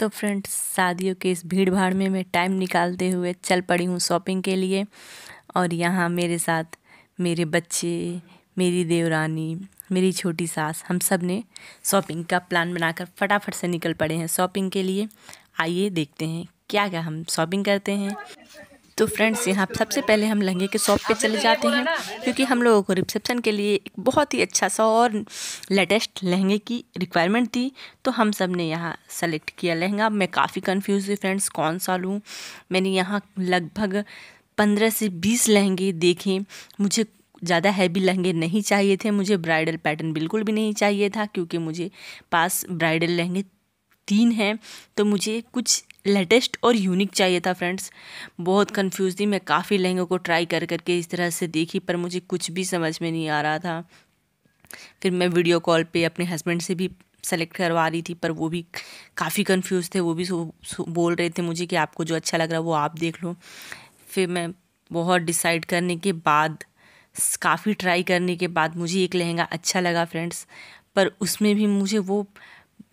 तो फ्रेंड्स शादियों के इस भीड़ भाड़ में मैं टाइम निकालते हुए चल पड़ी हूँ शॉपिंग के लिए और यहाँ मेरे साथ मेरे बच्चे मेरी देवरानी मेरी छोटी सास हम सब ने शॉपिंग का प्लान बनाकर फटाफट से निकल पड़े हैं शॉपिंग के लिए आइए देखते हैं क्या क्या हम शॉपिंग करते हैं तो फ्रेंड्स यहाँ सबसे पहले हम लहंगे के शॉप पे चले जाते हैं क्योंकि हम लोगों को रिसेप्शन के लिए एक बहुत ही अच्छा सा और लेटेस्ट लहंगे की रिक्वायरमेंट थी तो हम सब ने यहाँ सेलेक्ट किया लहंगा मैं काफ़ी कन्फ्यूज़ हुई फ्रेंड्स कौन सा लूँ मैंने यहाँ लगभग पंद्रह से बीस लहंगे देखे मुझे ज़्यादा हैवी लहंगे नहीं चाहिए थे मुझे ब्राइडल पैटर्न बिल्कुल भी नहीं चाहिए था क्योंकि मुझे पास ब्राइडल लहंगे तीन हैं तो मुझे कुछ लेटेस्ट और यूनिक चाहिए था फ्रेंड्स बहुत कंफ्यूज थी मैं काफ़ी लहंगों को ट्राई कर करके इस तरह से देखी पर मुझे कुछ भी समझ में नहीं आ रहा था फिर मैं वीडियो कॉल पे अपने हस्बैंड से भी सेलेक्ट करवा रही थी पर वो भी काफ़ी कंफ्यूज थे वो भी सो, सो, बोल रहे थे मुझे कि आपको जो अच्छा लग रहा है वो आप देख लो फिर मैं बहुत डिसाइड करने के बाद काफ़ी ट्राई करने के बाद मुझे एक लहंगा अच्छा लगा फ्रेंड्स पर उसमें भी मुझे वो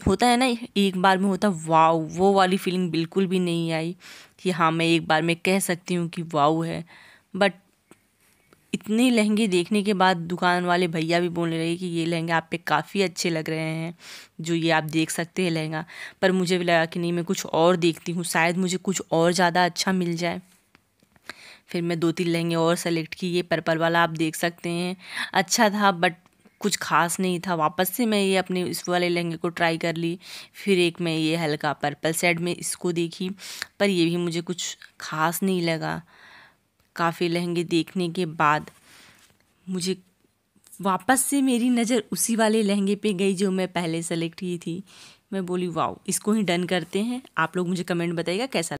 होता है ना एक बार में होता वाव वो वाली फीलिंग बिल्कुल भी नहीं आई कि हाँ मैं एक बार में कह सकती हूँ कि वाव है बट इतने लहंगे देखने के बाद दुकान वाले भैया भी बोलने लगे कि ये लहंगे आप पे काफ़ी अच्छे लग रहे हैं जो ये आप देख सकते हैं लहंगा पर मुझे भी लगा कि नहीं मैं कुछ और देखती हूँ शायद मुझे कुछ और ज़्यादा अच्छा मिल जाए फिर मैं दो तीन लहंगे और सेलेक्ट किए पर्पल वाला आप देख सकते हैं अच्छा था बट कुछ खास नहीं था वापस से मैं ये अपने इस वाले लहंगे को ट्राई कर ली फिर एक मैं ये हल्का पर्पल सेट में इसको देखी पर ये भी मुझे कुछ खास नहीं लगा काफ़ी लहंगे देखने के बाद मुझे वापस से मेरी नज़र उसी वाले लहंगे पे गई जो मैं पहले सेलेक्ट की थी मैं बोली वाओ इसको ही डन करते हैं आप लोग मुझे कमेंट बताइएगा कैसा